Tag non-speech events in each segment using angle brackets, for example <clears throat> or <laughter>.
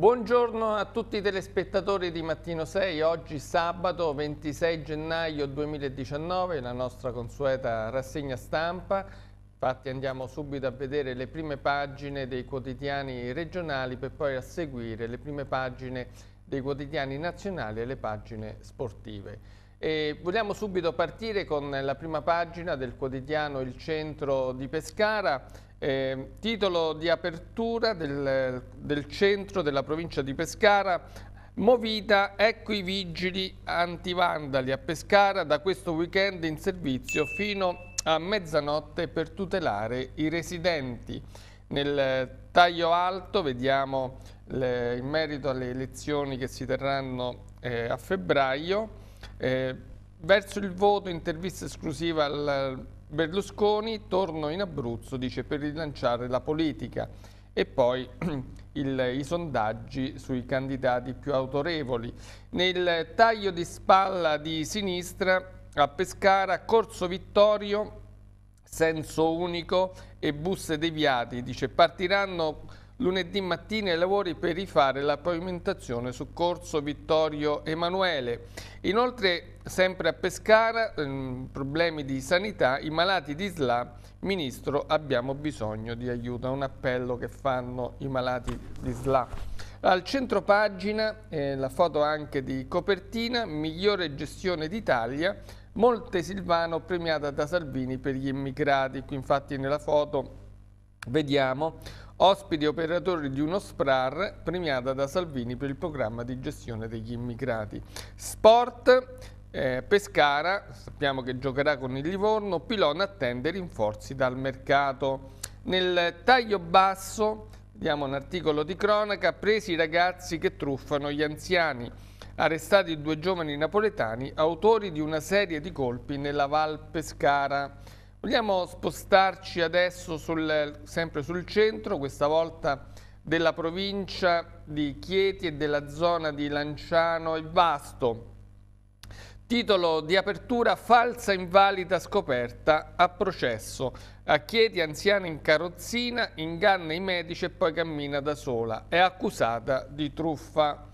Buongiorno a tutti i telespettatori di Mattino 6, oggi sabato 26 gennaio 2019, la nostra consueta rassegna stampa. Infatti andiamo subito a vedere le prime pagine dei quotidiani regionali per poi a seguire le prime pagine dei quotidiani nazionali e le pagine sportive. E vogliamo subito partire con la prima pagina del quotidiano Il Centro di Pescara eh, titolo di apertura del, del centro della provincia di Pescara, Movita, ecco i vigili antivandali a Pescara da questo weekend in servizio fino a mezzanotte per tutelare i residenti. Nel taglio alto vediamo le, in merito alle elezioni che si terranno eh, a febbraio. Eh, verso il voto intervista esclusiva al Berlusconi, torno in Abruzzo, dice, per rilanciare la politica. E poi <clears throat> il, i sondaggi sui candidati più autorevoli. Nel taglio di spalla di sinistra a Pescara, Corso Vittorio, senso unico e busse deviati. Dice partiranno lunedì mattina i lavori per rifare la pavimentazione su Corso Vittorio Emanuele. Inoltre, sempre a Pescara, ehm, problemi di sanità, i malati di SLA, Ministro, abbiamo bisogno di aiuto, un appello che fanno i malati di SLA. Al centro pagina, eh, la foto anche di copertina, migliore gestione d'Italia, Monte Silvano premiata da Salvini per gli immigrati. Qui infatti nella foto vediamo ospiti operatori di uno SPRAR premiata da Salvini per il programma di gestione degli immigrati. Sport, eh, Pescara, sappiamo che giocherà con il Livorno, Pilon attende rinforzi dal mercato. Nel taglio basso vediamo un articolo di cronaca, presi i ragazzi che truffano gli anziani, arrestati due giovani napoletani autori di una serie di colpi nella Val Pescara. Vogliamo spostarci adesso sul, sempre sul centro, questa volta della provincia di Chieti e della zona di Lanciano e Vasto. Titolo di apertura falsa invalida scoperta a processo. A Chieti anziana in carrozzina, inganna i medici e poi cammina da sola. È accusata di truffa.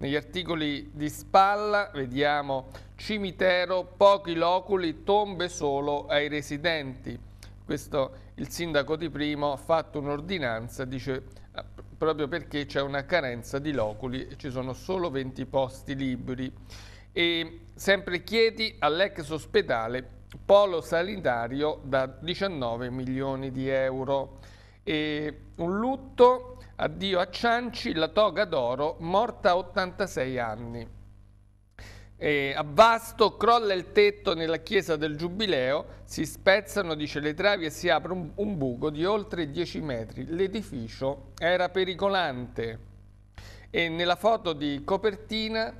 Negli articoli di spalla vediamo cimitero, pochi loculi, tombe solo ai residenti. Questo il sindaco di Primo ha fatto un'ordinanza, dice ah, proprio perché c'è una carenza di loculi, e ci sono solo 20 posti liberi. E sempre chiedi all'ex ospedale polo sanitario da 19 milioni di euro. E un lutto Addio a Cianci, la toga d'oro, morta a 86 anni. E a Vasto crolla il tetto nella chiesa del Giubileo, si spezzano, dice, le travi e si apre un, un buco di oltre 10 metri. L'edificio era pericolante. E nella foto di copertina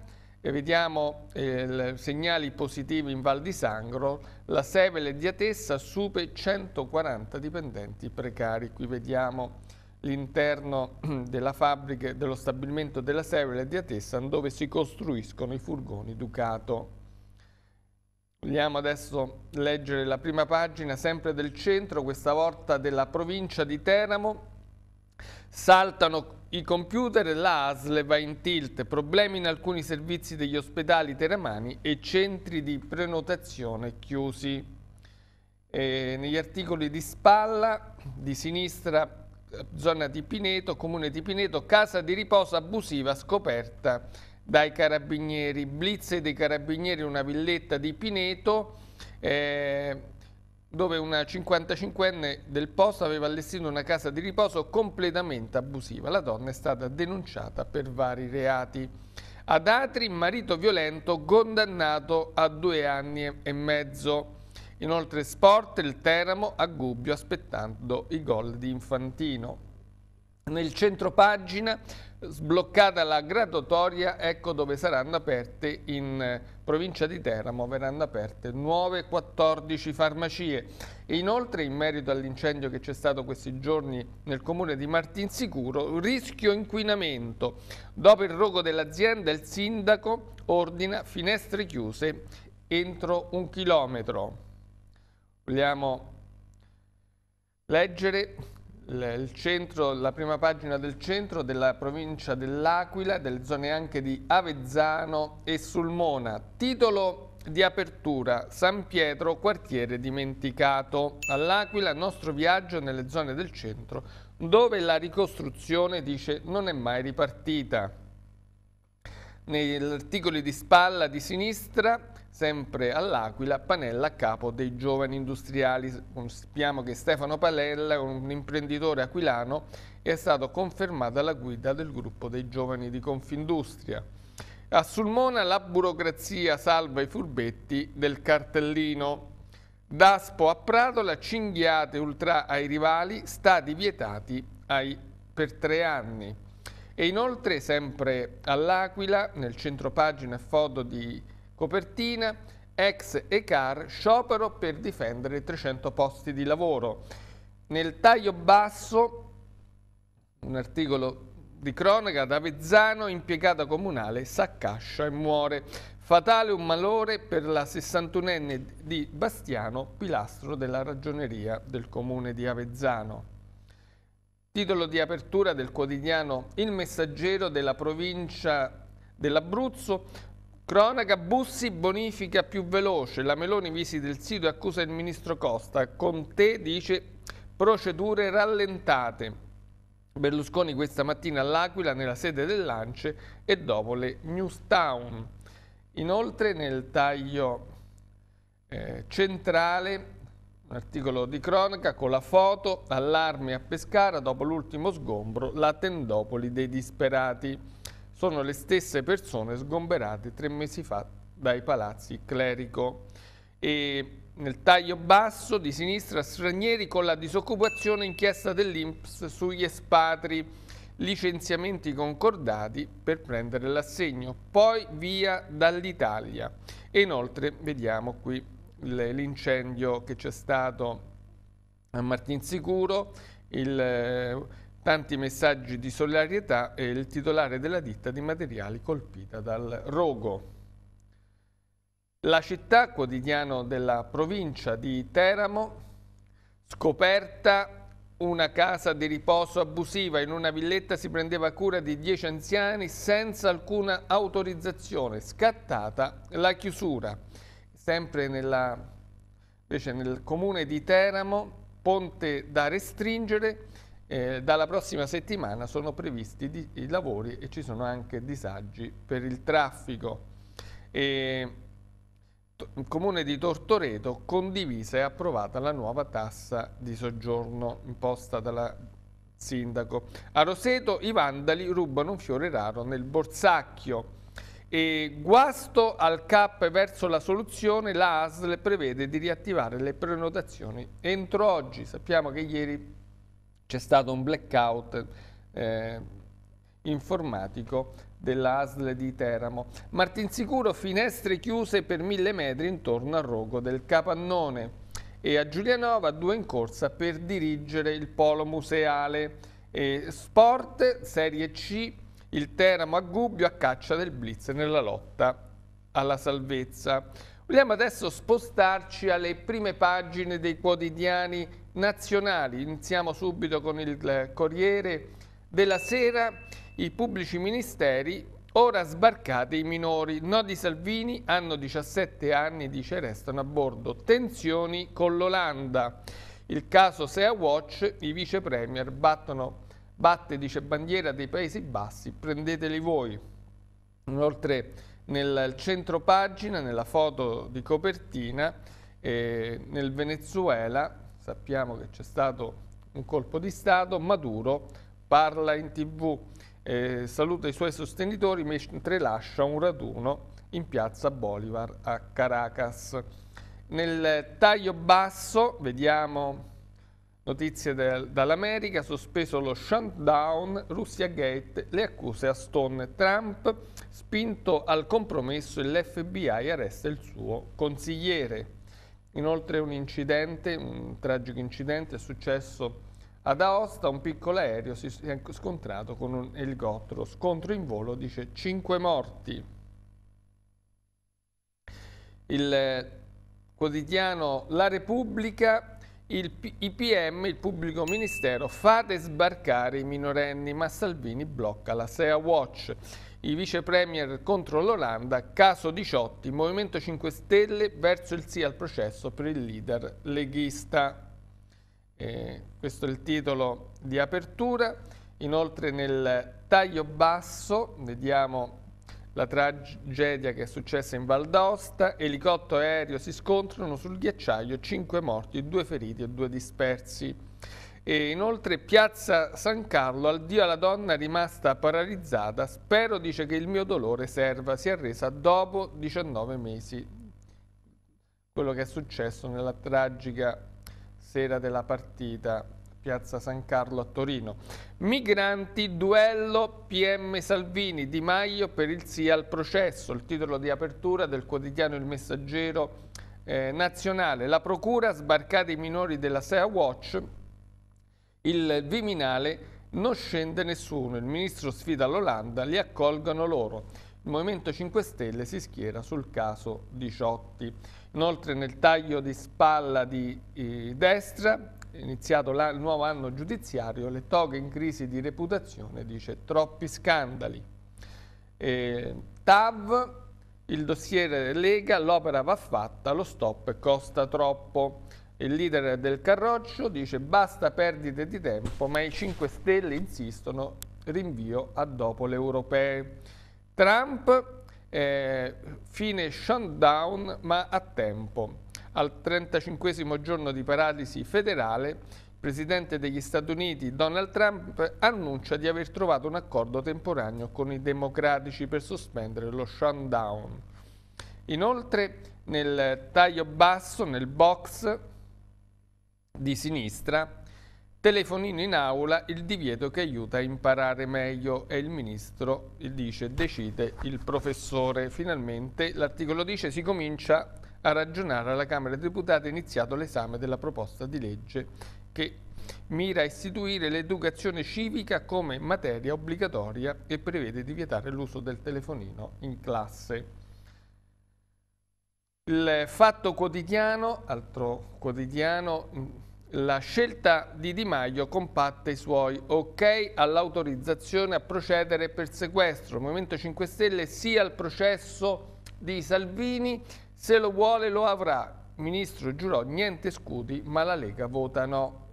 e eh, vediamo eh, segnali positivi in Val di Sangro, la Sevele di Atessa super 140 dipendenti precari. Qui vediamo l'interno <clears throat> della fabbrica dello stabilimento della Sevilla di Atessan dove si costruiscono i furgoni Ducato. Vogliamo adesso leggere la prima pagina, sempre del centro, questa volta della provincia di Teramo. Saltano i computer e ASL va in tilt, problemi in alcuni servizi degli ospedali teramani e centri di prenotazione chiusi. E eh, negli articoli di spalla, di sinistra zona di Pineto, comune di Pineto, casa di riposo abusiva scoperta dai carabinieri, blitz dei carabinieri, una villetta di Pineto eh, dove una 55enne del posto aveva allestito una casa di riposo completamente abusiva. La donna è stata denunciata per vari reati. Ad Atri, marito violento, condannato a due anni e mezzo. Inoltre sport, il Teramo a Gubbio aspettando i gol di Infantino. Nel centro pagina sbloccata la graduatoria, ecco dove saranno aperte in eh, provincia di Teramo, verranno aperte nuove 14 farmacie. E inoltre in merito all'incendio che c'è stato questi giorni nel comune di Martinsicuro, rischio inquinamento. Dopo il rogo dell'azienda il sindaco ordina finestre chiuse entro un chilometro. Vogliamo leggere centro, la prima pagina del centro della provincia dell'Aquila, delle zone anche di Avezzano e Sulmona. Titolo di apertura San Pietro, quartiere dimenticato. All'Aquila, nostro viaggio nelle zone del centro, dove la ricostruzione, dice, non è mai ripartita. Negli articoli di spalla di sinistra Sempre all'Aquila, Panella a capo dei giovani industriali. Sappiamo che Stefano Panella, un imprenditore aquilano, è stato confermato alla guida del gruppo dei giovani di Confindustria. A Sulmona la burocrazia salva i furbetti del cartellino. Daspo a Prato la cinghiate ultra ai rivali, stati vietati ai, per tre anni. E inoltre, sempre all'Aquila, nel centro pagina e foto di Copertina, ex e car, sciopero per difendere 300 posti di lavoro. Nel taglio basso, un articolo di cronaca ad Avezzano, impiegata comunale, s'accascia e muore. Fatale un malore per la 61enne di Bastiano, pilastro della ragioneria del comune di Avezzano. Titolo di apertura del quotidiano Il messaggero della provincia dell'Abruzzo, Cronaca Bussi bonifica più veloce, la Meloni visita il sito e accusa il ministro Costa, Con te dice procedure rallentate. Berlusconi questa mattina all'Aquila nella sede dell'Ance e dopo le Newstown. Inoltre nel taglio eh, centrale un articolo di cronaca con la foto allarme a Pescara dopo l'ultimo sgombro la tendopoli dei disperati sono le stesse persone sgomberate tre mesi fa dai palazzi Clerico. E nel taglio basso di sinistra stranieri con la disoccupazione inchiesta dell'Inps sugli espatri, licenziamenti concordati per prendere l'assegno, poi via dall'Italia. E inoltre vediamo qui l'incendio che c'è stato a Martinsicuro, il Tanti messaggi di solidarietà e il titolare della ditta di materiali colpita dal rogo. La città quotidiano della provincia di Teramo scoperta una casa di riposo abusiva. In una villetta si prendeva cura di dieci anziani senza alcuna autorizzazione. Scattata la chiusura. Sempre nella, nel comune di Teramo, Ponte da restringere, eh, dalla prossima settimana sono previsti i lavori e ci sono anche disagi per il traffico. E, comune di Tortoreto condivisa e approvata la nuova tassa di soggiorno imposta dalla sindaco. A Roseto i vandali rubano un fiore raro nel borsacchio. E guasto al CAP verso la soluzione, la ASL prevede di riattivare le prenotazioni entro oggi. Sappiamo che ieri c'è stato un blackout eh, informatico dell'ASL di Teramo. Martinsicuro, finestre chiuse per mille metri intorno al rogo del Capannone e a Giulianova due in corsa per dirigere il polo museale. E sport, Serie C, il Teramo a Gubbio a caccia del blitz nella lotta alla salvezza. Vogliamo adesso spostarci alle prime pagine dei quotidiani nazionali. Iniziamo subito con il eh, Corriere della Sera, i pubblici ministeri, ora sbarcate i minori, no di Salvini, hanno 17 anni, dice restano a bordo, tensioni con l'Olanda. Il caso Sea Watch, i vice premier battono, batte dice bandiera dei Paesi Bassi, prendeteli voi. Inoltre nel centro pagina, nella foto di copertina, eh, nel Venezuela sappiamo che c'è stato un colpo di Stato, Maduro parla in tv, eh, saluta i suoi sostenitori mentre lascia un raduno in piazza Bolivar a Caracas. Nel taglio basso vediamo notizie dall'America, sospeso lo shutdown, Russia Gate, le accuse a Stone, Trump spinto al compromesso e l'FBI arresta il suo consigliere. Inoltre un incidente, un tragico incidente è successo ad Aosta, un piccolo aereo si è scontrato con un elicottero. Scontro in volo, dice 5 morti. Il eh, quotidiano La Repubblica, il IPM, il pubblico ministero, fate sbarcare i minorenni, ma Salvini blocca la SEA Watch i vice premier contro l'Olanda, caso 18, Movimento 5 Stelle verso il sì al processo per il leader leghista. Eh, questo è il titolo di apertura. Inoltre nel taglio basso vediamo la tragedia che è successa in Val d'Aosta, elicottero aereo si scontrano sul ghiacciaio, 5 morti, 2 feriti e 2 dispersi. E inoltre piazza San Carlo, al Dio alla donna rimasta paralizzata, spero dice che il mio dolore serva, si è resa dopo 19 mesi. Quello che è successo nella tragica sera della partita, piazza San Carlo a Torino. Migranti, duello, PM Salvini, Di Maio per il sì al processo, il titolo di apertura del quotidiano Il Messaggero eh, Nazionale. La procura, sbarcati i minori della SEA Watch, il Viminale non scende nessuno, il ministro sfida l'Olanda, li accolgano loro. Il Movimento 5 Stelle si schiera sul caso Diciotti. Inoltre nel taglio di spalla di eh, destra, iniziato il nuovo anno giudiziario, le toghe in crisi di reputazione, dice troppi scandali. Eh, TAV, il dossier Lega, l'opera va fatta, lo stop costa troppo. Il leader del Carroccio dice basta perdite di tempo, ma i 5 Stelle insistono rinvio a dopo le europee. Trump, eh, fine shutdown ma a tempo. Al 35 giorno di paralisi federale, il presidente degli Stati Uniti Donald Trump annuncia di aver trovato un accordo temporaneo con i democratici per sospendere lo shutdown. Inoltre, nel taglio basso, nel box, di sinistra, telefonino in aula, il divieto che aiuta a imparare meglio e il ministro dice decide il professore. Finalmente l'articolo 10 si comincia a ragionare alla Camera dei Deputati iniziato l'esame della proposta di legge che mira a istituire l'educazione civica come materia obbligatoria e prevede di vietare l'uso del telefonino in classe. Il Fatto Quotidiano, altro quotidiano, mm, la scelta di Di Maio compatta i suoi. Ok all'autorizzazione a procedere per sequestro. Movimento 5 Stelle sì al processo di Salvini, se lo vuole lo avrà. Ministro giurò niente scudi, ma la Lega vota no.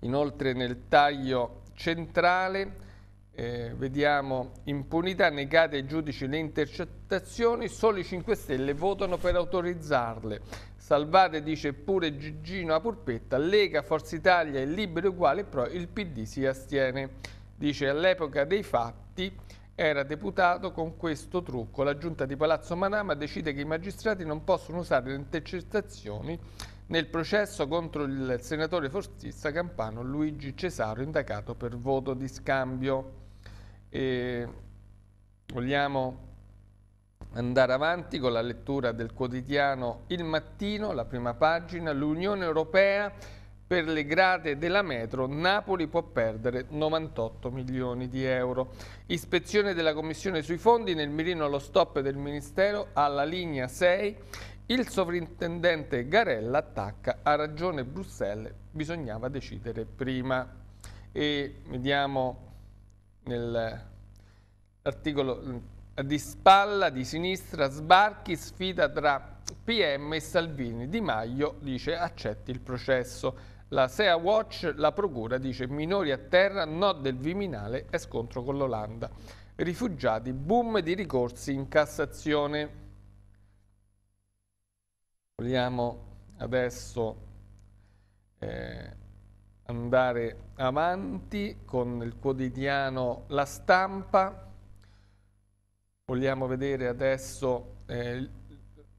Inoltre nel taglio centrale eh, vediamo impunità negate ai giudici le intercettazioni, solo i 5 Stelle votano per autorizzarle. Salvate dice pure Gigino a Purpetta, Lega, Forza Italia e Libero Uguale, però il PD si astiene. Dice all'epoca dei fatti era deputato con questo trucco. La giunta di Palazzo Manama decide che i magistrati non possono usare le intercettazioni nel processo contro il senatore forzista campano Luigi Cesaro, indagato per voto di scambio. E vogliamo andare avanti con la lettura del quotidiano Il Mattino, la prima pagina, l'Unione Europea per le grade della metro Napoli può perdere 98 milioni di euro. Ispezione della Commissione sui fondi nel mirino allo stop del Ministero alla linea 6. Il sovrintendente Garella attacca ha ragione Bruxelles, bisognava decidere prima. E vediamo nell'articolo eh, di spalla, di sinistra, sbarchi, sfida tra PM e Salvini. Di Maio dice accetti il processo. La SEA Watch, la procura dice minori a terra, no del Viminale e scontro con l'Olanda. Rifugiati, boom di ricorsi in Cassazione. Vogliamo adesso eh, andare avanti con il quotidiano La Stampa. Vogliamo vedere adesso eh,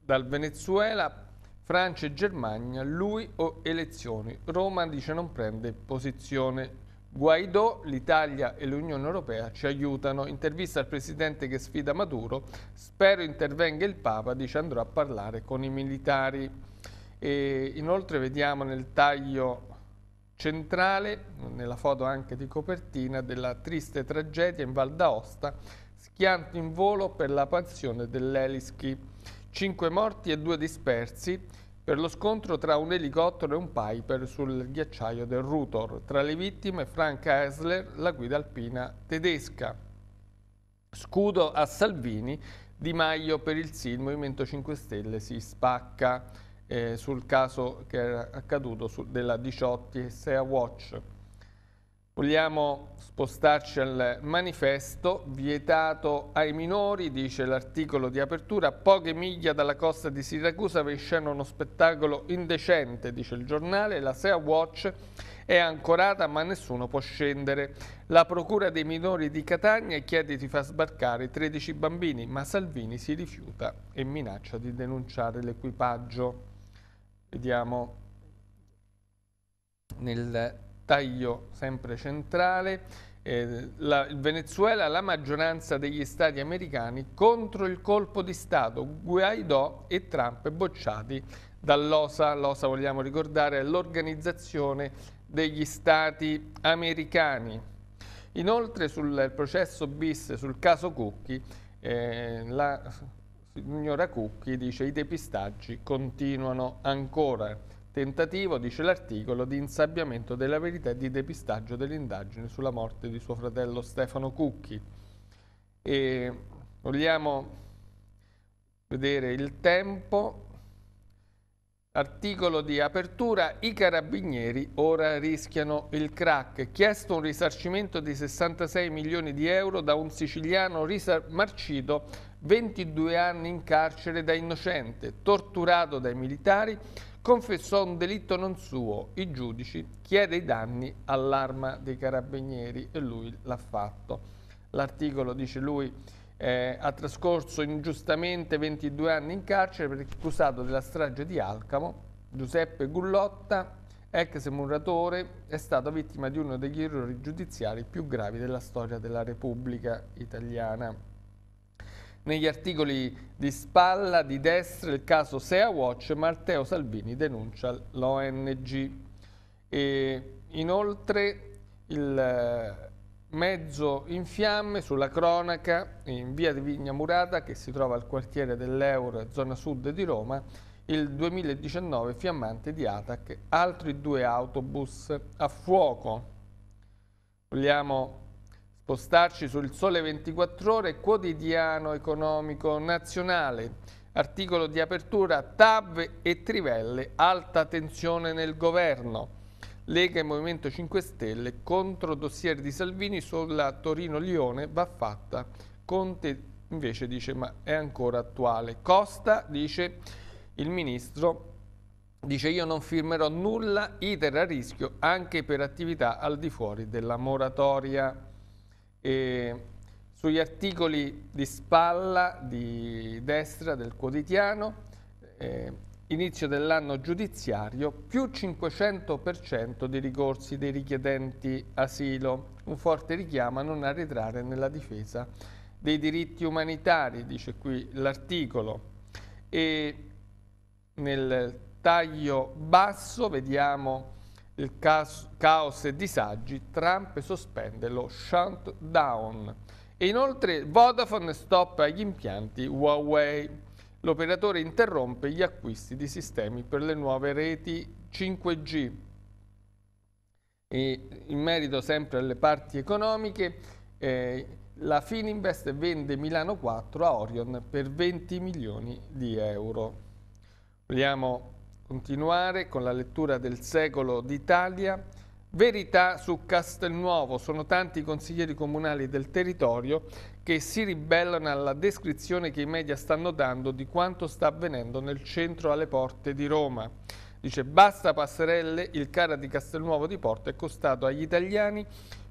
dal Venezuela, Francia e Germania, lui o elezioni. Roma dice non prende posizione. Guaidò, l'Italia e l'Unione Europea ci aiutano. Intervista al presidente che sfida Maduro. Spero intervenga il Papa, dice andrò a parlare con i militari. E inoltre vediamo nel taglio centrale, nella foto anche di copertina, della triste tragedia in Val d'Aosta, schianto in volo per la pensione dell'Elischi. Cinque morti e due dispersi per lo scontro tra un elicottero e un Piper sul ghiacciaio del Rutor. Tra le vittime Frank Hesler, la guida alpina tedesca. Scudo a Salvini, Di Maio per il sì, il Movimento 5 Stelle si spacca eh, sul caso che era accaduto su, della 18 SEA Watch. Vogliamo spostarci al manifesto, vietato ai minori, dice l'articolo di apertura, a poche miglia dalla costa di Siracusa vi scende uno spettacolo indecente, dice il giornale, la SEA Watch è ancorata ma nessuno può scendere. La procura dei minori di Catania chiede di far sbarcare 13 bambini, ma Salvini si rifiuta e minaccia di denunciare l'equipaggio vediamo nel taglio sempre centrale, eh, la, il Venezuela la maggioranza degli stati americani contro il colpo di Stato, Guaidó e Trump bocciati dall'OSA, l'OSA vogliamo ricordare è l'Organizzazione degli Stati Americani. Inoltre sul processo bis, sul caso Cucchi, eh, la Signora Cucchi dice i depistaggi continuano ancora. Tentativo, dice l'articolo, di insabbiamento della verità e di depistaggio dell'indagine sulla morte di suo fratello Stefano Cucchi. E vogliamo vedere il tempo Articolo di apertura, i carabinieri ora rischiano il crack. Chiesto un risarcimento di 66 milioni di euro da un siciliano marcito, 22 anni in carcere da innocente, torturato dai militari, confessò un delitto non suo. I giudici chiede i danni all'arma dei carabinieri e lui l'ha fatto. L'articolo dice lui eh, ha trascorso ingiustamente 22 anni in carcere perché accusato della strage di Alcamo, Giuseppe Gullotta, ex muratore, è stato vittima di uno degli errori giudiziari più gravi della storia della Repubblica Italiana. Negli articoli di spalla, di destra, il caso Sea Watch, Matteo Salvini denuncia l'ONG. Inoltre il mezzo in fiamme sulla cronaca in via di Vigna Murata che si trova al quartiere dell'Euro, zona sud di Roma, il 2019 fiammante di Atac, altri due autobus a fuoco. Vogliamo spostarci sul Sole 24 Ore, quotidiano economico nazionale. Articolo di apertura, TAV e Trivelle, alta tensione nel governo. Lega e Movimento 5 Stelle contro dossier di Salvini sulla Torino-Lione va fatta. Conte invece dice ma è ancora attuale. Costa dice il ministro dice io non firmerò nulla iter a rischio anche per attività al di fuori della moratoria. E sugli articoli di spalla di destra del quotidiano eh, inizio dell'anno giudiziario, più 500% di ricorsi dei richiedenti asilo, un forte richiamo a non arretrare nella difesa dei diritti umanitari, dice qui l'articolo. E nel taglio basso vediamo il caos, caos e disagi, Trump sospende lo shutdown. E inoltre Vodafone stop agli impianti Huawei l'operatore interrompe gli acquisti di sistemi per le nuove reti 5G. E in merito sempre alle parti economiche, eh, la Fininvest vende Milano 4 a Orion per 20 milioni di euro. Vogliamo continuare con la lettura del secolo d'Italia. Verità su Castelnuovo. Sono tanti consiglieri comunali del territorio che si ribellano alla descrizione che i media stanno dando di quanto sta avvenendo nel centro alle porte di Roma. Dice basta passerelle, il cara di Castelnuovo di Porto è costato agli italiani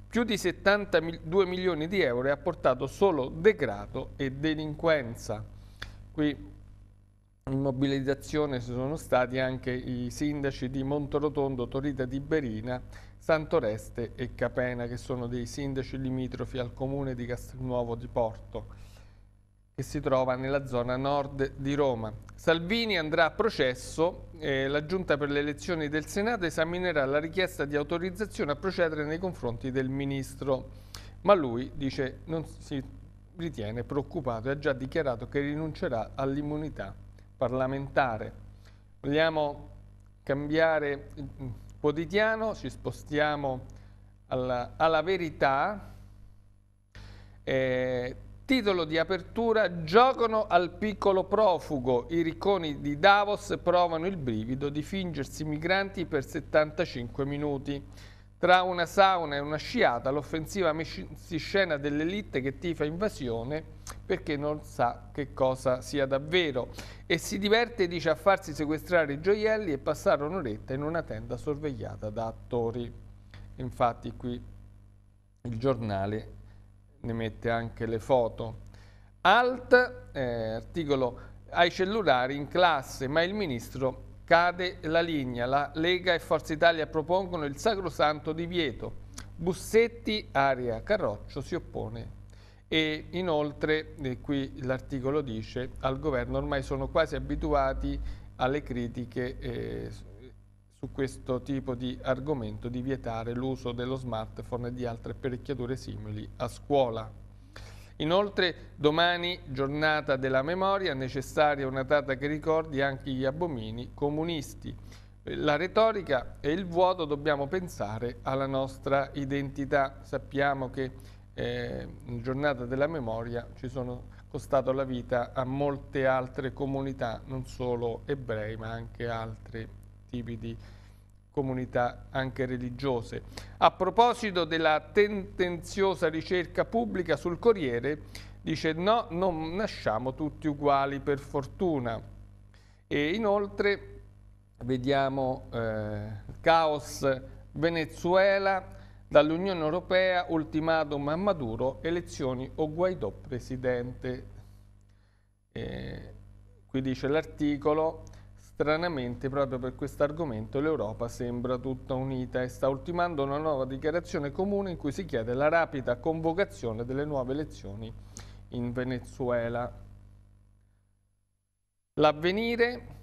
più di 72 milioni di euro e ha portato solo degrado e delinquenza. Qui in mobilitazione sono stati anche i sindaci di Montorotondo, Torita di Berina Santoreste e Capena, che sono dei sindaci limitrofi al comune di Castelnuovo di Porto, che si trova nella zona nord di Roma. Salvini andrà a processo e la Giunta per le elezioni del Senato esaminerà la richiesta di autorizzazione a procedere nei confronti del Ministro, ma lui dice non si ritiene preoccupato e ha già dichiarato che rinuncerà all'immunità parlamentare. Vogliamo cambiare quotidiano, ci spostiamo alla, alla verità. Eh, titolo di apertura, giocano al piccolo profugo, i ricconi di Davos provano il brivido di fingersi migranti per 75 minuti. Tra una sauna e una sciata, l'offensiva messicena dell'elite che tifa invasione perché non sa che cosa sia davvero e si diverte, dice, a farsi sequestrare i gioielli e passare un'oretta in una tenda sorvegliata da attori. Infatti qui il giornale ne mette anche le foto. Alt, eh, articolo ai cellulari in classe, ma il ministro cade la linea. La Lega e Forza Italia propongono il sacrosanto divieto. Bussetti, aria Carroccio, si oppone e inoltre eh, qui l'articolo dice al governo ormai sono quasi abituati alle critiche eh, su questo tipo di argomento di vietare l'uso dello smartphone e di altre apparecchiature simili a scuola. Inoltre domani giornata della memoria, necessaria una data che ricordi anche gli abomini comunisti. Eh, la retorica e il vuoto dobbiamo pensare alla nostra identità. Sappiamo che eh, in giornata della memoria ci sono costato la vita a molte altre comunità, non solo ebrei ma anche altri tipi di comunità anche religiose. A proposito della tendenziosa ricerca pubblica sul Corriere, dice no, non nasciamo tutti uguali per fortuna. E inoltre vediamo eh, caos Venezuela, Dall'Unione Europea ultimatum a Maduro, elezioni o Guaidò presidente. Eh, qui dice l'articolo, stranamente proprio per questo argomento l'Europa sembra tutta unita e sta ultimando una nuova dichiarazione comune in cui si chiede la rapida convocazione delle nuove elezioni in Venezuela. L'avvenire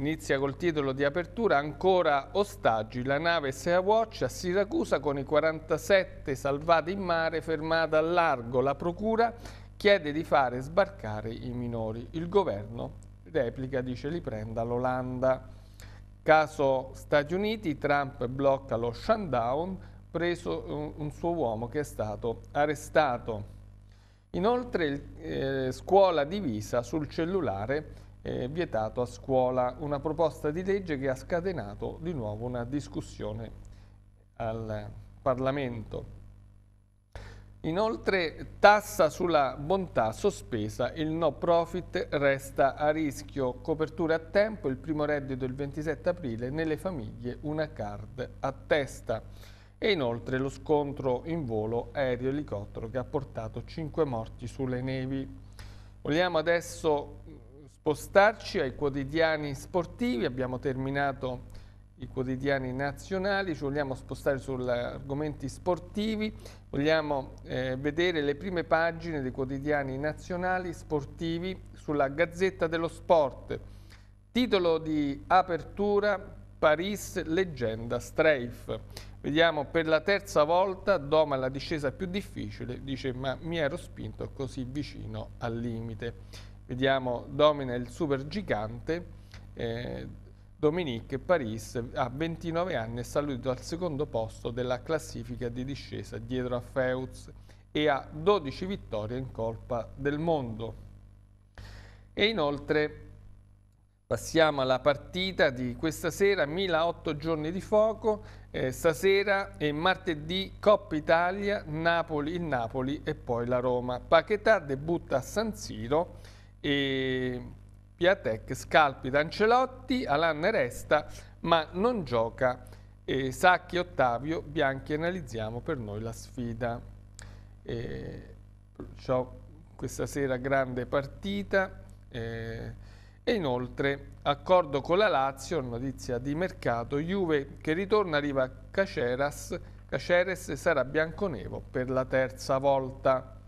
Inizia col titolo di apertura, ancora ostaggi, la nave Sea-Watch a Siracusa con i 47 salvati in mare, fermata a largo, la procura chiede di fare sbarcare i minori. Il governo replica, dice li prenda l'Olanda. Caso Stati Uniti, Trump blocca lo shutdown, preso eh, un suo uomo che è stato arrestato. Inoltre eh, scuola divisa sul cellulare eh, vietato a scuola, una proposta di legge che ha scatenato di nuovo una discussione al Parlamento. Inoltre tassa sulla bontà sospesa, il no profit resta a rischio, copertura a tempo, il primo reddito il 27 aprile, nelle famiglie una card a testa. E inoltre lo scontro in volo aereo-elicottero che ha portato 5 morti sulle nevi. Vogliamo adesso spostarci ai quotidiani sportivi, abbiamo terminato i quotidiani nazionali, ci vogliamo spostare sugli argomenti sportivi, vogliamo eh, vedere le prime pagine dei quotidiani nazionali sportivi sulla Gazzetta dello Sport. Titolo di apertura Paris leggenda Strafe. Vediamo per la terza volta Doma la discesa più difficile, dice ma mi ero spinto così vicino al limite. Vediamo domina il supergigante, eh, Dominique Paris a 29 anni è salito al secondo posto della classifica di discesa dietro a Feuz e ha 12 vittorie in Coppa del Mondo. E inoltre passiamo alla partita di questa sera, 1008 giorni di fuoco, eh, stasera e martedì Coppa Italia, Napoli, il Napoli e poi la Roma. Paquetà debutta a San Siro e Piatek scalpita Ancelotti, Alan resta ma non gioca e Sacchi Ottavio Bianchi analizziamo per noi la sfida e, perciò questa sera grande partita e, e inoltre accordo con la Lazio notizia di mercato Juve che ritorna arriva Caceras Caceres sarà bianconevo per la terza volta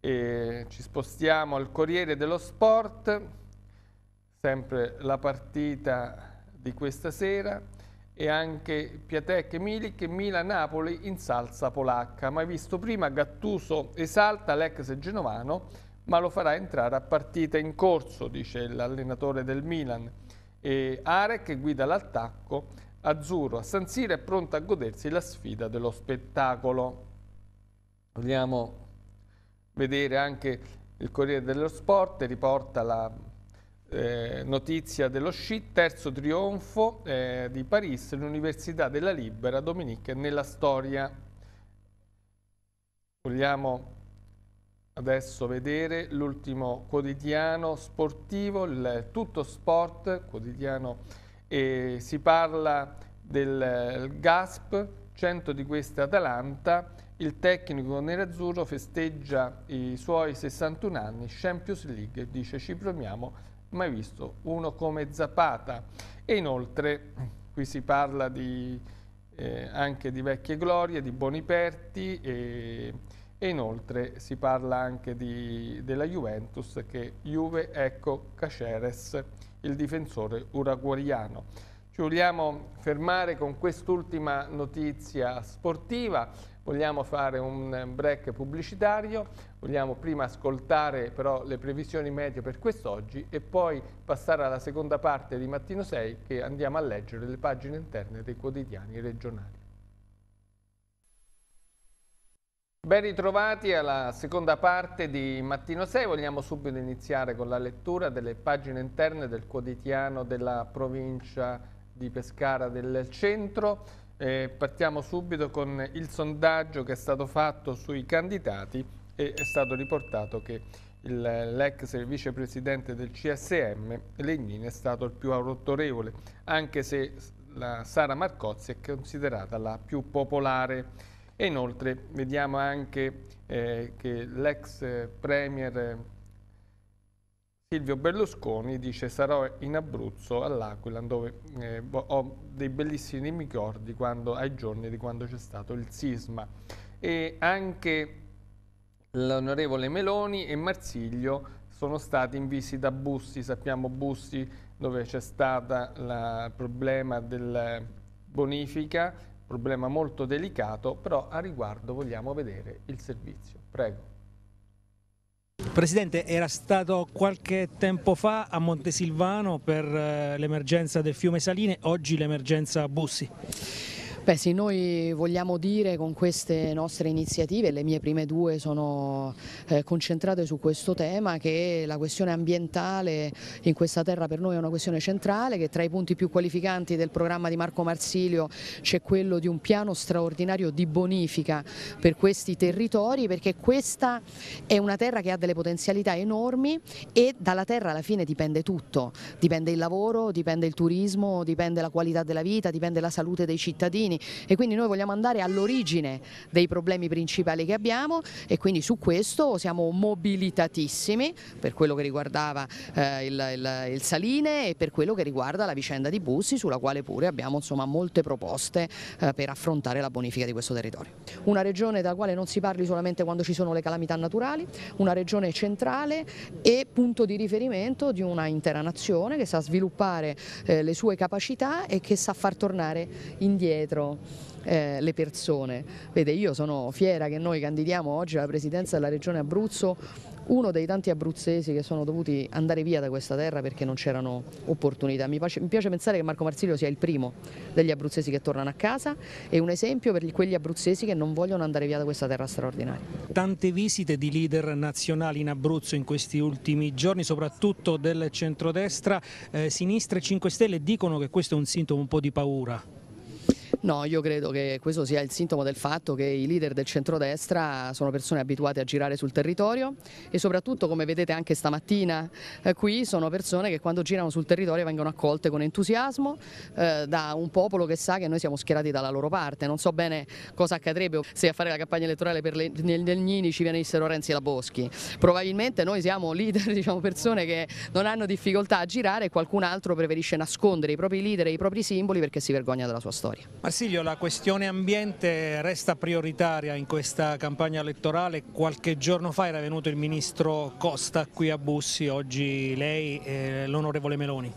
e ci spostiamo al Corriere dello Sport, sempre la partita di questa sera e anche Piatek e Milik, Milan-Napoli in salsa polacca. Mai visto prima Gattuso esalta l'ex genovano, ma lo farà entrare a partita in corso, dice l'allenatore del Milan. E Arek guida l'attacco azzurro a San Siro è pronto a godersi la sfida dello spettacolo. Vogliamo vedere anche il Corriere dello Sport, riporta la eh, notizia dello sci, terzo trionfo eh, di Paris, l'Università della Libera, Dominique, nella storia. Vogliamo adesso vedere l'ultimo quotidiano sportivo, il Tutto Sport, quotidiano, e si parla del eh, GASP, 100 di queste Atalanta, il tecnico nerazzurro festeggia i suoi 61 anni, Champions League, e dice ci proviamo, mai visto uno come Zapata. E inoltre qui si parla di, eh, anche di vecchie glorie, di Boniperti e, e inoltre si parla anche di, della Juventus che Juve ecco Caceres, il difensore uraguariano. Ci vogliamo fermare con quest'ultima notizia sportiva vogliamo fare un eh, break pubblicitario, vogliamo prima ascoltare però le previsioni medie per quest'oggi e poi passare alla seconda parte di Mattino 6 che andiamo a leggere le pagine interne dei quotidiani regionali. Ben ritrovati alla seconda parte di Mattino 6, vogliamo subito iniziare con la lettura delle pagine interne del quotidiano della provincia di Pescara del Centro. Eh, partiamo subito con il sondaggio che è stato fatto sui candidati e è stato riportato che l'ex vicepresidente del CSM Legnini è stato il più autorevole, anche se la Sara Marcozzi è considerata la più popolare. E inoltre vediamo anche eh, che l'ex premier Silvio Berlusconi dice sarò in Abruzzo all'Aquila dove eh, ho dei bellissimi ricordi quando, ai giorni di quando c'è stato il sisma e anche l'onorevole Meloni e Marsiglio sono stati in visita a Bussi, sappiamo Bussi dove c'è stato il problema della bonifica, problema molto delicato, però a riguardo vogliamo vedere il servizio. Prego. Presidente, era stato qualche tempo fa a Montesilvano per eh, l'emergenza del fiume Saline, oggi l'emergenza Bussi. Beh sì, noi vogliamo dire con queste nostre iniziative, le mie prime due sono eh, concentrate su questo tema, che la questione ambientale in questa terra per noi è una questione centrale, che tra i punti più qualificanti del programma di Marco Marsilio c'è quello di un piano straordinario di bonifica per questi territori, perché questa è una terra che ha delle potenzialità enormi e dalla terra alla fine dipende tutto, dipende il lavoro, dipende il turismo, dipende la qualità della vita, dipende la salute dei cittadini e quindi noi vogliamo andare all'origine dei problemi principali che abbiamo e quindi su questo siamo mobilitatissimi per quello che riguardava eh, il, il, il, Saline e per quello che riguarda la vicenda di Bussi sulla quale pure abbiamo insomma, molte proposte eh, per affrontare la bonifica di questo territorio. Una regione dalla quale non si parli solamente quando ci sono le calamità naturali, una regione centrale e punto di riferimento di una intera nazione che sa sviluppare eh, le sue capacità e che sa far tornare indietro dentro eh, le persone. Vede, io sono fiera che noi candidiamo oggi alla presidenza della regione Abruzzo uno dei tanti abruzzesi che sono dovuti andare via da questa terra perché non c'erano opportunità. Mi piace, mi piace, pensare che Marco Marsilio sia il primo degli abruzzesi che tornano a casa e un esempio per quegli abruzzesi che non vogliono andare via da questa terra straordinaria. Tante visite di leader nazionali in Abruzzo in questi ultimi giorni, soprattutto del centrodestra, eh, sinistra e 5 Stelle, dicono che questo è un sintomo un po' di paura. No, io credo che questo sia il sintomo del fatto che i leader del centrodestra sono persone abituate a girare sul territorio e soprattutto come vedete anche stamattina eh, qui sono persone che quando girano sul territorio vengono accolte con entusiasmo eh, da un popolo che sa che noi siamo schierati dalla loro parte. Non so bene cosa accadrebbe se a fare la campagna elettorale per le, nel, Nini ci venissero Renzi e la Boschi. Probabilmente noi siamo <laughs> leader, diciamo persone che non hanno difficoltà a girare e qualcun altro preferisce nascondere i propri leader e i propri simboli perché si vergogna della sua storia. Marsiglio, la questione ambiente resta prioritaria in questa campagna elettorale. Qualche giorno fa era venuto il ministro Costa qui a Bussi, oggi lei e l'onorevole Meloni.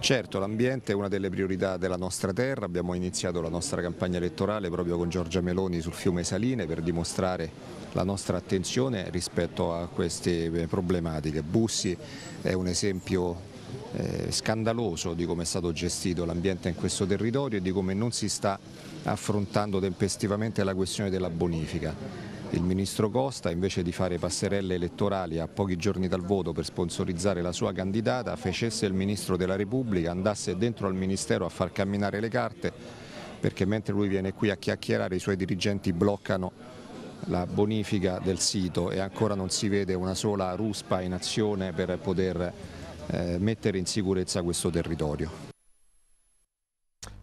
Certo, l'ambiente è una delle priorità della nostra terra, abbiamo iniziato la nostra campagna elettorale proprio con Giorgia Meloni sul fiume Saline per dimostrare la nostra attenzione rispetto a queste eh, problematiche. Bussi è un esempio eh, scandaloso di come è stato gestito l'ambiente in questo territorio e di come non si sta affrontando tempestivamente la questione della bonifica. Il ministro Costa invece di fare passerelle elettorali a pochi giorni dal voto per sponsorizzare la sua candidata fecesse il ministro della Repubblica, andasse dentro al ministero a far camminare le carte perché mentre lui viene qui a chiacchierare i suoi dirigenti bloccano la bonifica del sito e ancora non si vede una sola ruspa in azione per poter eh, mettere in sicurezza questo territorio.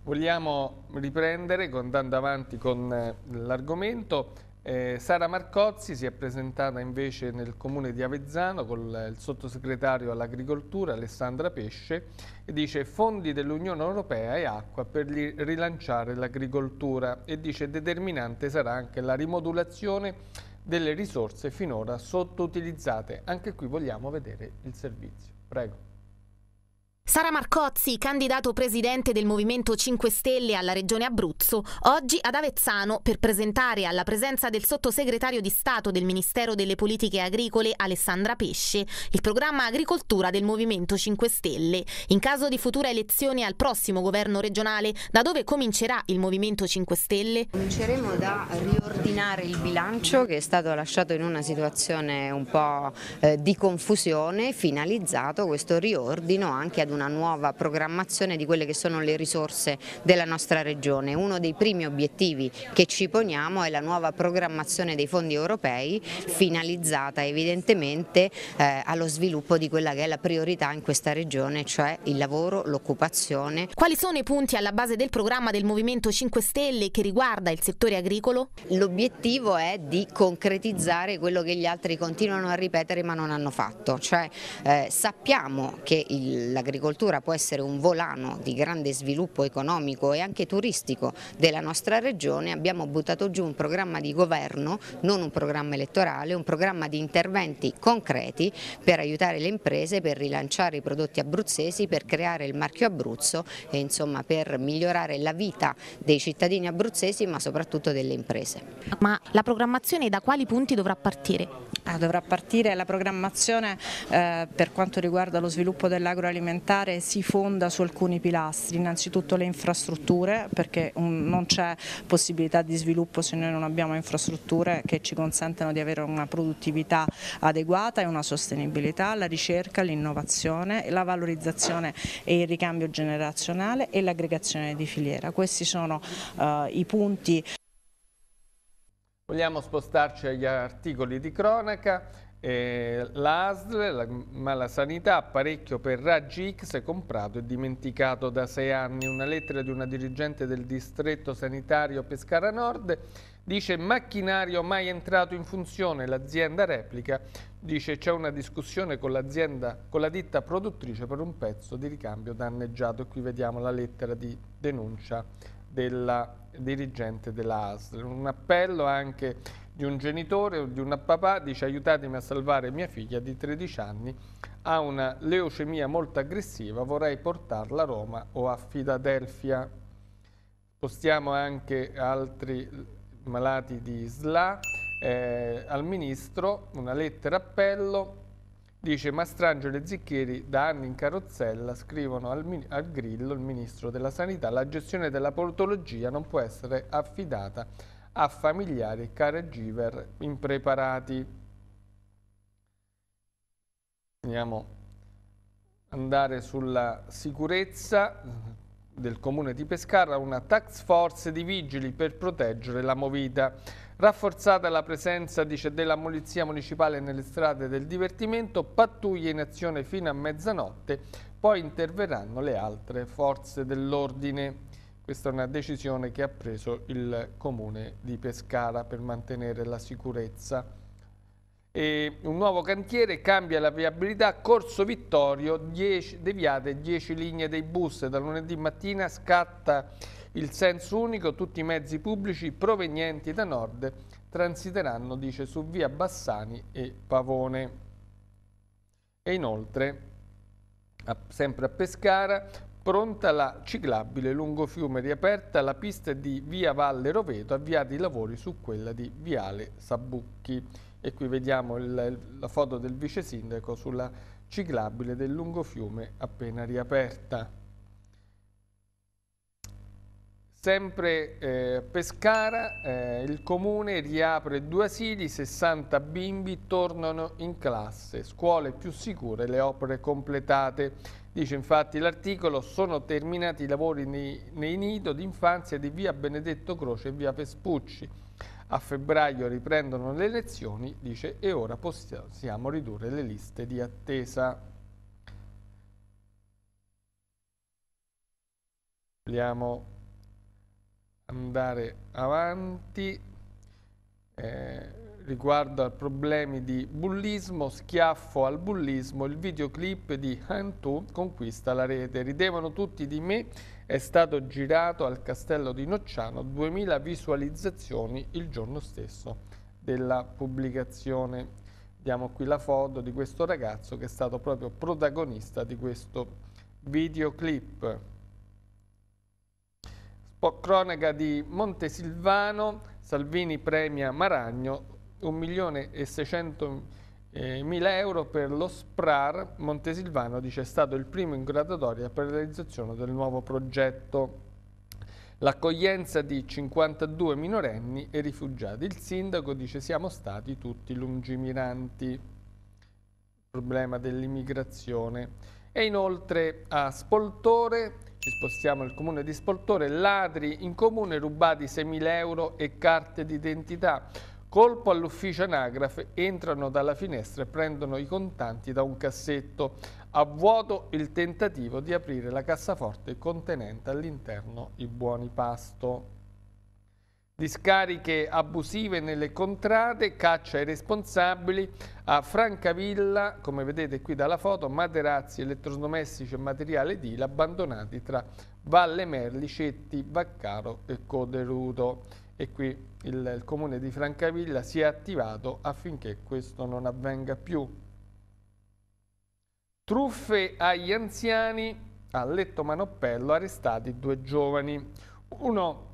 Vogliamo riprendere andando avanti con eh, l'argomento. Eh, Sara Marcozzi si è presentata invece nel comune di Avezzano con il sottosegretario all'agricoltura Alessandra Pesce e dice fondi dell'Unione Europea e acqua per rilanciare l'agricoltura e dice determinante sarà anche la rimodulazione delle risorse finora sottoutilizzate. Anche qui vogliamo vedere il servizio. Prego. Sara Marcozzi, candidato presidente del Movimento 5 Stelle alla Regione Abruzzo, oggi ad Avezzano per presentare alla presenza del sottosegretario di Stato del Ministero delle Politiche Agricole Alessandra Pesce il programma Agricoltura del Movimento 5 Stelle. In caso di future elezioni al prossimo governo regionale, da dove comincerà il Movimento 5 Stelle? Cominceremo da riordinare il bilancio che è stato lasciato in una situazione un po' eh, di confusione, finalizzato questo riordino anche ad una nuova programmazione di quelle che sono le risorse della nostra regione. Uno dei primi obiettivi che ci poniamo è la nuova programmazione dei fondi europei finalizzata evidentemente eh, allo sviluppo di quella che è la priorità in questa regione, cioè il lavoro, l'occupazione. Quali sono i punti alla base del programma del Movimento 5 Stelle che riguarda il settore agricolo? L'obiettivo è di concretizzare quello che gli altri continuano a ripetere ma non hanno fatto, cioè eh, sappiamo che l'agricoltura l'agricoltura può essere un volano di grande sviluppo economico e anche turistico della nostra regione, abbiamo buttato giù un programma di governo, non un programma elettorale, un programma di interventi concreti per aiutare le imprese, per rilanciare i prodotti abruzzesi, per creare il marchio Abruzzo e insomma per migliorare la vita dei cittadini abruzzesi ma soprattutto delle imprese. Ma la programmazione da quali punti dovrà partire? Ah, dovrà partire la programmazione eh, per quanto riguarda lo sviluppo dell'agroalimentare alimentare si fonda su alcuni pilastri, innanzitutto le infrastrutture perché non c'è possibilità di sviluppo se noi non abbiamo infrastrutture che ci consentano di avere una produttività adeguata e una sostenibilità, la ricerca, l'innovazione, la valorizzazione e il ricambio generazionale e l'aggregazione di filiera. Questi sono uh, i punti. Vogliamo spostarci agli articoli di cronaca. Eh, L'ASL, la, ma la sanità, apparecchio per raggi X comprato e dimenticato da sei anni. Una lettera di una dirigente del distretto sanitario Pescara Nord dice macchinario mai entrato in funzione, l'azienda replica, dice c'è una discussione con l'azienda, con la ditta produttrice per un pezzo di ricambio danneggiato. E qui vediamo la lettera di denuncia della dirigente della ASL. Un appello anche di un genitore o di un papà, dice aiutatemi a salvare mia figlia di 13 anni, ha una leucemia molto aggressiva, vorrei portarla a Roma o a Filadelfia. Postiamo anche altri malati di SLA eh, al ministro, una lettera appello, dice Mastrangelo e Zicchieri da anni in carrozzella scrivono al, al Grillo, il ministro della sanità, la gestione della portologia non può essere affidata a familiari e caregiver impreparati. Andiamo ad andare sulla sicurezza del comune di Pescara, una tax force di vigili per proteggere la movita. Rafforzata la presenza, dice, della polizia municipale nelle strade del divertimento, pattuglie in azione fino a mezzanotte, poi interverranno le altre forze dell'ordine. Questa è una decisione che ha preso il comune di Pescara per mantenere la sicurezza. E un nuovo cantiere cambia la viabilità Corso Vittorio, 10, deviate 10 linee dei bus. Da lunedì mattina scatta il senso unico, tutti i mezzi pubblici provenienti da nord transiteranno, dice, su via Bassani e Pavone. E inoltre, sempre a Pescara, pronta la ciclabile lungo fiume riaperta la pista di via Valle Roveto, avviati i lavori su quella di Viale Sabucchi. E qui vediamo il, la foto del vice sindaco sulla ciclabile del lungo fiume appena riaperta. Sempre eh, Pescara, eh, il comune riapre due asili, 60 bimbi tornano in classe, scuole più sicure, le opere completate. Dice infatti l'articolo, sono terminati i lavori nei, nei nido d'infanzia di via Benedetto Croce e via Vespucci. A febbraio riprendono le lezioni, dice, e ora possiamo ridurre le liste di attesa. Abbiamo andare avanti eh, riguardo a problemi di bullismo, schiaffo al bullismo, il videoclip di Hantu conquista la rete. Ridevano tutti di me, è stato girato al castello di Nocciano, 2000 visualizzazioni il giorno stesso della pubblicazione. Diamo qui la foto di questo ragazzo che è stato proprio protagonista di questo videoclip cronaca di Montesilvano, Salvini premia Maragno, 1.600.000 eh, euro per lo SPRAR Montesilvano, dice è stato il primo in gradatoria per la realizzazione del nuovo progetto. L'accoglienza di 52 minorenni e rifugiati. Il sindaco dice siamo stati tutti lungimiranti. Il problema dell'immigrazione. E inoltre a Spoltore ci spostiamo al comune di Spoltore, ladri in comune rubati 6.000 euro e carte d'identità. Colpo all'ufficio anagrafe, entrano dalla finestra e prendono i contanti da un cassetto. A vuoto il tentativo di aprire la cassaforte contenente all'interno i buoni pasto. Discariche abusive nelle contrade, caccia ai responsabili, a Francavilla, come vedete qui dalla foto, materazzi, elettrodomestici e materiale edile abbandonati tra Valle Merli, Cetti, Vaccaro e Coderuto. E qui il, il comune di Francavilla si è attivato affinché questo non avvenga più. Truffe agli anziani, a Letto Manoppello, arrestati due giovani. Uno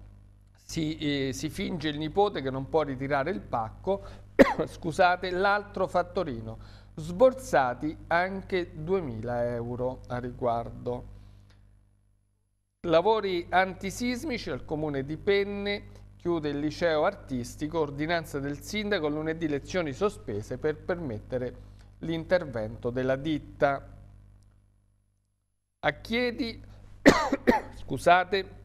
si, eh, si finge il nipote che non può ritirare il pacco, <coughs> scusate, l'altro fattorino, sborsati anche 2.000 euro a riguardo. Lavori antisismici al comune di Penne, chiude il liceo artistico, ordinanza del sindaco, lunedì lezioni sospese per permettere l'intervento della ditta. A Chiedi, <coughs> scusate,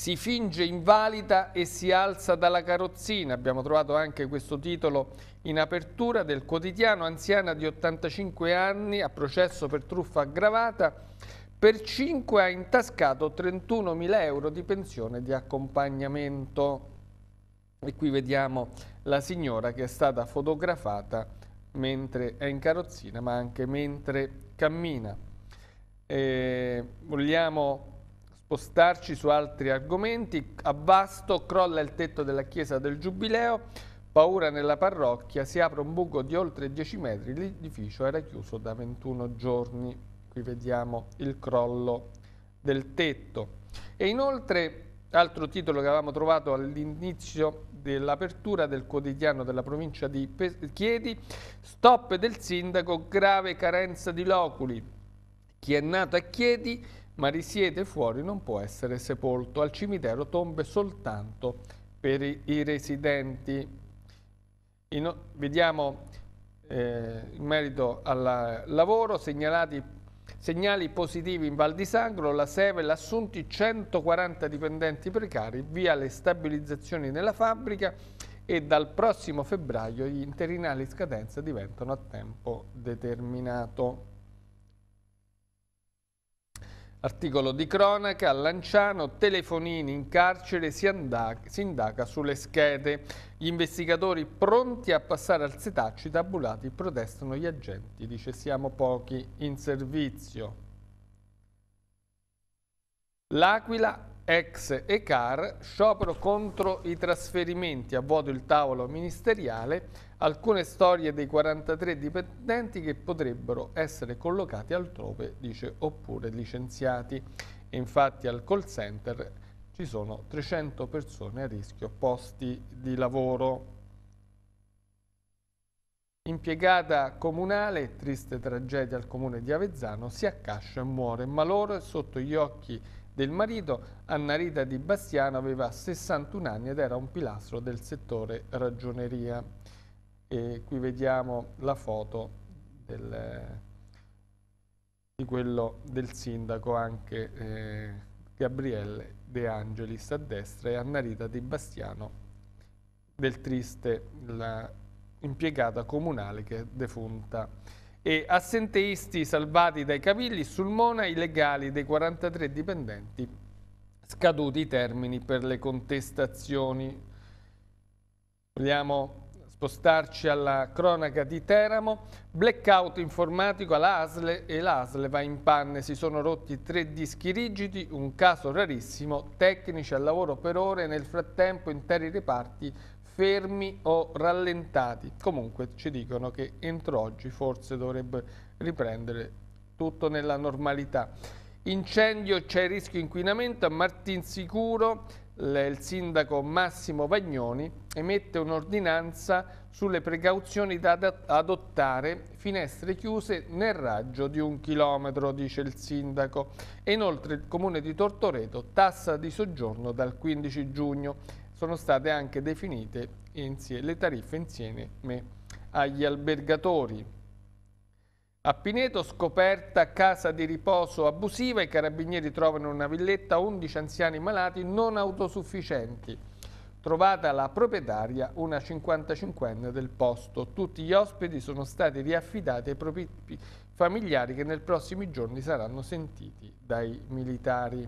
si finge invalida e si alza dalla carrozzina. Abbiamo trovato anche questo titolo in apertura del quotidiano. Anziana di 85 anni a processo per truffa aggravata, per 5 ha intascato 31.000 euro di pensione di accompagnamento. E qui vediamo la signora che è stata fotografata mentre è in carrozzina, ma anche mentre cammina. E eh, vogliamo spostarci su altri argomenti. A Vasto crolla il tetto della chiesa del Giubileo, paura nella parrocchia, si apre un buco di oltre 10 metri, l'edificio era chiuso da 21 giorni. Qui vediamo il crollo del tetto. E inoltre, altro titolo che avevamo trovato all'inizio dell'apertura del quotidiano della provincia di Chiedi, stop del sindaco, grave carenza di loculi. Chi è nato a Chiedi ma risiede fuori non può essere sepolto. Al cimitero tombe soltanto per i, residenti. In, vediamo eh, in merito al lavoro segnalati, segnali positivi in Val di Sangro, la Sevel assunti 140 dipendenti precari, via le stabilizzazioni nella fabbrica e dal prossimo febbraio gli interinali scadenza diventano a tempo determinato. Articolo di cronaca, a Lanciano, telefonini in carcere, si, si, indaga sulle schede. Gli investigatori pronti a passare al setacci tabulati protestano gli agenti, dice siamo pochi in servizio. L'Aquila, ex ECAR, sciopero contro i trasferimenti, a vuoto il tavolo ministeriale, alcune storie dei 43 dipendenti che potrebbero essere collocati altrove, dice, oppure licenziati. Infatti al call center ci sono 300 persone a rischio posti di lavoro. Impiegata comunale, triste tragedia al comune di Avezzano, si accascia e muore, ma loro sotto gli occhi del marito, Annarita di Bastiano aveva 61 anni ed era un pilastro del settore ragioneria e qui vediamo la foto del, di quello del sindaco anche eh, Gabriele De Angelis a destra e Annarita Di Bastiano del Triste, l'impiegata comunale che è defunta. E assenteisti salvati dai cavilli, sul Mona i legali dei 43 dipendenti scaduti i termini per le contestazioni. Vogliamo Spostarci alla cronaca di Teramo, blackout informatico all'ASLE e l'ASLE va in panne, si sono rotti tre dischi rigidi, un caso rarissimo, tecnici al lavoro per ore, e nel frattempo interi reparti fermi o rallentati. Comunque ci dicono che entro oggi forse dovrebbe riprendere tutto nella normalità. Incendio, c'è rischio inquinamento a Martinsicuro, il sindaco Massimo Vagnoni emette un'ordinanza sulle precauzioni da adottare, finestre chiuse nel raggio di un chilometro, dice il sindaco. E inoltre il comune di Tortoreto tassa di soggiorno dal 15 giugno. Sono state anche definite le tariffe insieme agli albergatori. A Pineto, scoperta casa di riposo abusiva, i carabinieri trovano in una villetta 11 anziani malati non autosufficienti. Trovata la proprietaria, una 55enne del posto. Tutti gli ospiti sono stati riaffidati ai propri familiari che nei prossimi giorni saranno sentiti dai militari.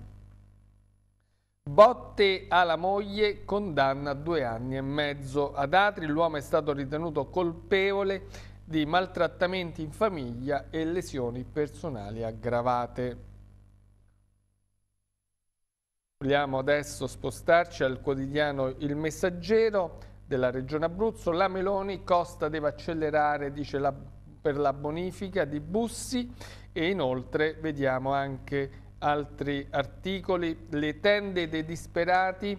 Botte alla moglie, condanna a due anni e mezzo. Ad Atri l'uomo è stato ritenuto colpevole di maltrattamenti in famiglia e lesioni personali aggravate. Vogliamo adesso spostarci al quotidiano Il Messaggero della Regione Abruzzo. La Meloni Costa deve accelerare, dice, la, per la bonifica di Bussi e inoltre vediamo anche altri articoli. Le tende dei disperati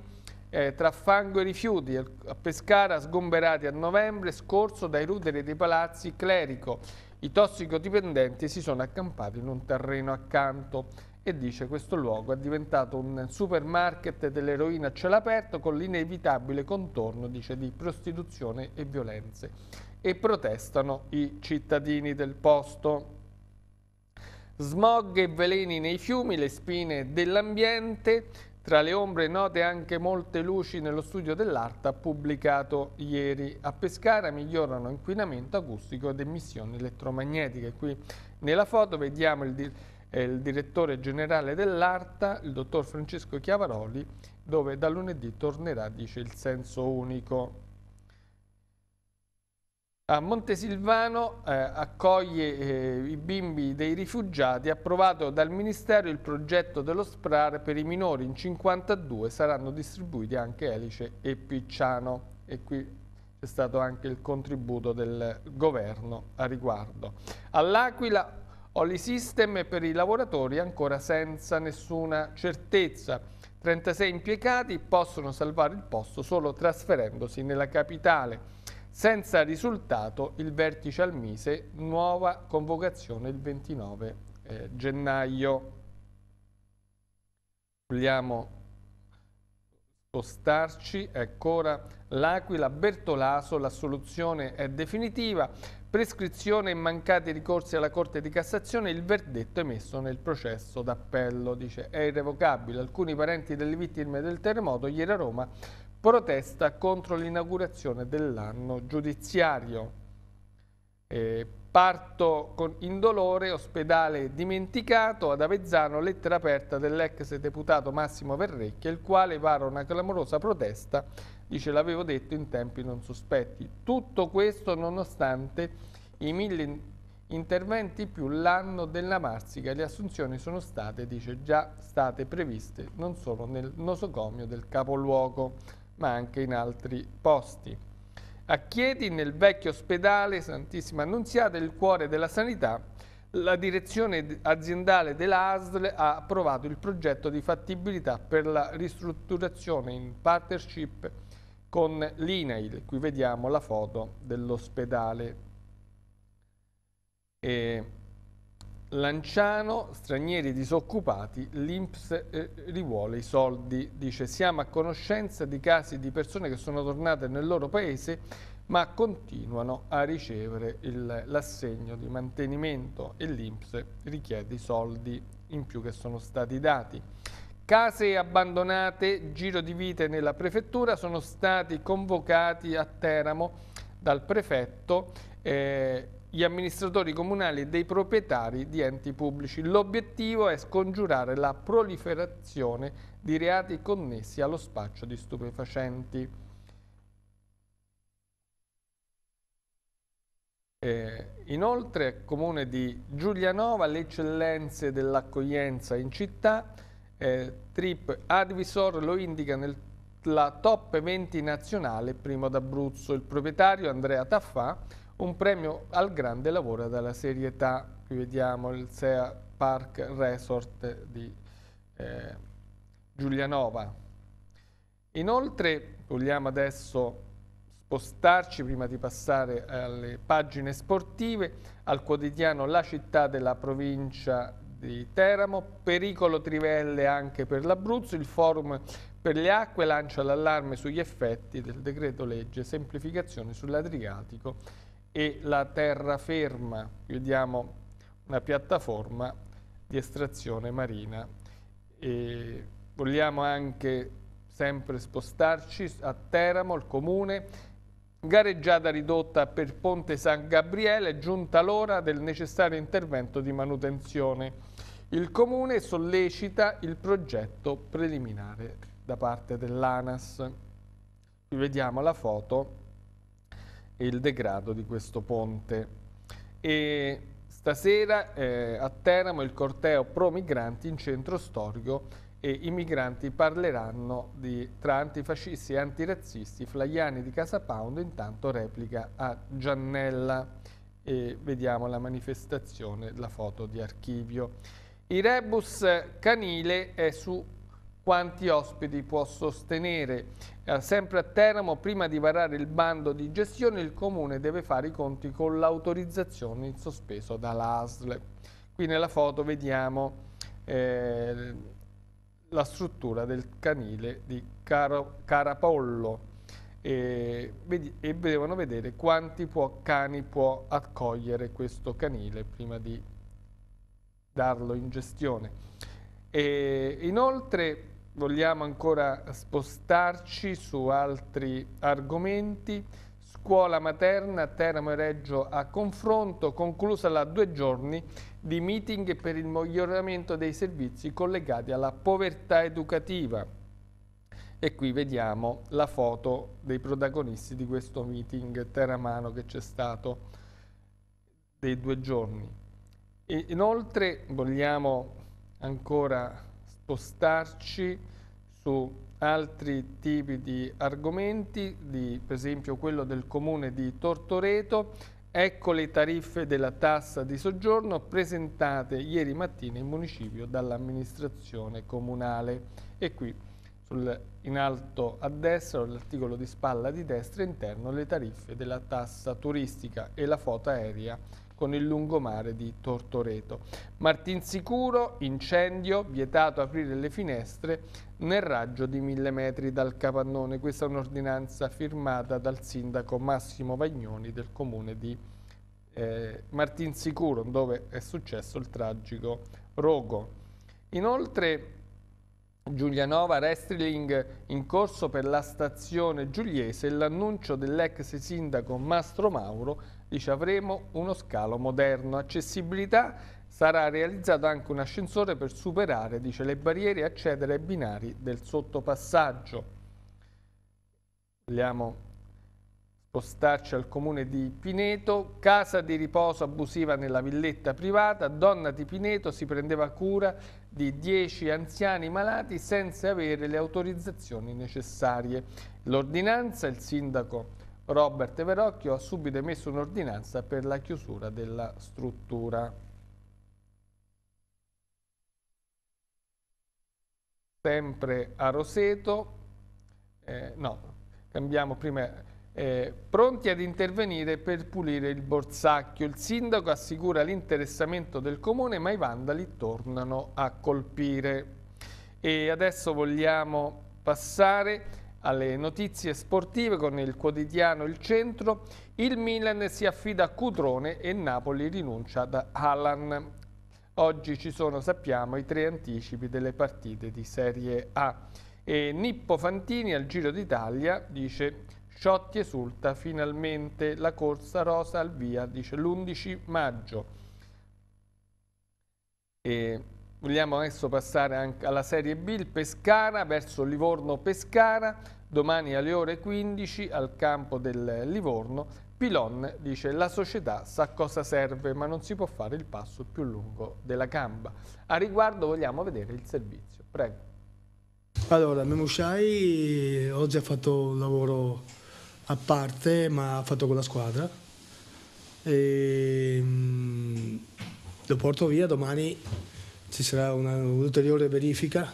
eh, tra fango e rifiuti a Pescara, sgomberati a novembre scorso dai ruderi dei palazzi Clerico. I tossicodipendenti si sono accampati in un terreno accanto e dice questo luogo è diventato un supermarket dell'eroina a cielo aperto con l'inevitabile contorno dice, di prostituzione e violenze e protestano i cittadini del posto. Smog e veleni nei fiumi, le spine dell'ambiente, tra le ombre note anche molte luci nello studio dell'ARTA pubblicato ieri. A Pescara migliorano inquinamento acustico ed emissioni elettromagnetiche. Qui nella foto vediamo il, di eh, il direttore generale dell'ARTA, il dottor Francesco Chiavaroli, dove da lunedì tornerà, dice, il senso unico. A Montesilvano eh, accoglie eh, i bimbi dei rifugiati, approvato dal Ministero il progetto dello SPRAR per i minori in 52, saranno distribuiti anche Elice e Picciano e qui c'è stato anche il contributo del governo a riguardo. All'Aquila Oli System per i lavoratori ancora senza nessuna certezza. 36 impiegati possono salvare il posto solo trasferendosi nella capitale. Senza risultato il vertice al Mise, nuova convocazione il 29 eh, gennaio. Vogliamo spostarci, ecco l'Aquila, Bertolaso, la soluzione è definitiva, prescrizione e mancati ricorsi alla Corte di Cassazione, il verdetto emesso nel processo d'appello, dice, è irrevocabile. Alcuni parenti delle vittime del terremoto ieri a Roma protesta contro l'inaugurazione dell'anno giudiziario. Eh, parto con indolore, ospedale dimenticato, ad Avezzano lettera aperta dell'ex deputato Massimo Verrecchia, il quale vara una clamorosa protesta, dice l'avevo detto in tempi non sospetti. Tutto questo nonostante i mille interventi più l'anno della Marsica, le assunzioni sono state, dice, già state previste, non solo nel nosocomio del capoluogo ma anche in altri posti. A Chieti, nel vecchio ospedale Santissima Annunziata, il cuore della sanità, la direzione aziendale dell'ASL ha approvato il progetto di fattibilità per la ristrutturazione in partnership con l'INAIL. Qui vediamo la foto dell'ospedale. E Lanciano, stranieri disoccupati, l'Inps eh, rivuole i soldi. Dice siamo a conoscenza di casi di persone che sono tornate nel loro paese ma continuano a ricevere l'assegno di mantenimento e l'Inps richiede i soldi in più che sono stati dati. Case abbandonate, giro di vite nella prefettura, sono stati convocati a Teramo dal prefetto eh, gli amministratori comunali e dei proprietari di enti pubblici. L'obiettivo è scongiurare la proliferazione di reati connessi allo spaccio di stupefacenti. Eh, inoltre, Comune di Giulianova, le eccellenze dell'accoglienza in città, eh, Trip Advisor lo indica nella top 20 nazionale, primo d'Abruzzo. Il proprietario Andrea Taffà un premio al grande lavoro dalla serietà. Qui vediamo il SEA Park Resort di eh, Giulianova. Inoltre vogliamo adesso spostarci, prima di passare alle pagine sportive, al quotidiano La città della provincia di Teramo, pericolo trivelle anche per l'Abruzzo, il forum per le acque lancia l'allarme sugli effetti del decreto legge semplificazione sull'Adriatico e la terraferma, vediamo una piattaforma di estrazione marina. E vogliamo anche sempre spostarci a Teramo, il comune, gareggiata ridotta per Ponte San Gabriele, è giunta l'ora del necessario intervento di manutenzione. Il Comune sollecita il progetto preliminare da parte dell'ANAS. Qui vediamo la foto il degrado di questo ponte. E stasera eh, a Teramo il corteo pro migranti in centro storico e i migranti parleranno di, tra antifascisti e antirazzisti. Flaiani di Casa Pound intanto replica a Giannella e vediamo la manifestazione, la foto di archivio. I rebus canile è su quanti ospiti può sostenere. Eh, sempre a Teramo, prima di varare il bando di gestione, il Comune deve fare i conti con l'autorizzazione in sospeso dall'ASL. Qui nella foto vediamo eh, la struttura del canile di Caro, Carapollo e, e devono vedere quanti può, cani può accogliere questo canile prima di darlo in gestione. E inoltre vogliamo ancora spostarci su altri argomenti. Scuola materna, Teramo e Reggio a confronto, conclusa la due giorni di meeting per il miglioramento dei servizi collegati alla povertà educativa. E qui vediamo la foto dei protagonisti di questo meeting teramano che c'è stato dei due giorni. E inoltre vogliamo ancora spostarci su altri tipi di argomenti, di, per esempio quello del comune di Tortoreto. Ecco le tariffe della tassa di soggiorno presentate ieri mattina in municipio dall'amministrazione comunale. E qui sul, in alto a destra, l'articolo di spalla di destra interno, le tariffe della tassa turistica e la foto aerea con il lungomare di Tortoreto. Martinsicuro, incendio, vietato aprire le finestre nel raggio di mille metri dal capannone. Questa è un'ordinanza firmata dal sindaco Massimo Vagnoni del comune di eh, Martinsicuro, dove è successo il tragico rogo. Inoltre Giulianova Restling in corso per la stazione giuliese l'annuncio dell'ex sindaco Mastro Mauro Dice avremo uno scalo moderno, accessibilità, sarà realizzato anche un ascensore per superare, dice, le barriere e accedere ai binari del sottopassaggio. Vogliamo spostarci al comune di Pineto, casa di riposo abusiva nella villetta privata, donna di Pineto si prendeva cura di 10 anziani malati senza avere le autorizzazioni necessarie. L'ordinanza, il sindaco Robert Verocchio ha subito emesso un'ordinanza per la chiusura della struttura. Sempre a Roseto, eh, no, cambiamo prima... Eh, pronti ad intervenire per pulire il borsacchio. Il sindaco assicura l'interessamento del comune ma i vandali tornano a colpire. E adesso vogliamo passare alle notizie sportive con il quotidiano Il Centro. Il Milan si affida a Cutrone e Napoli rinuncia ad Alan. Oggi ci sono, sappiamo, i tre anticipi delle partite di Serie A. E Nippo Fantini al Giro d'Italia dice Sciotti esulta finalmente la corsa rosa al via, dice l'11 maggio. E Vogliamo adesso passare anche alla Serie B, il Pescara verso Livorno-Pescara, domani alle ore 15 al campo del Livorno. Pilon dice la società sa cosa serve ma non si può fare il passo più lungo della gamba. A riguardo vogliamo vedere il servizio, prego. Allora, Memushai eh, oggi ha fatto un lavoro a parte ma ha fatto con la squadra. E, ehm, lo porto via domani ci sarà un'ulteriore verifica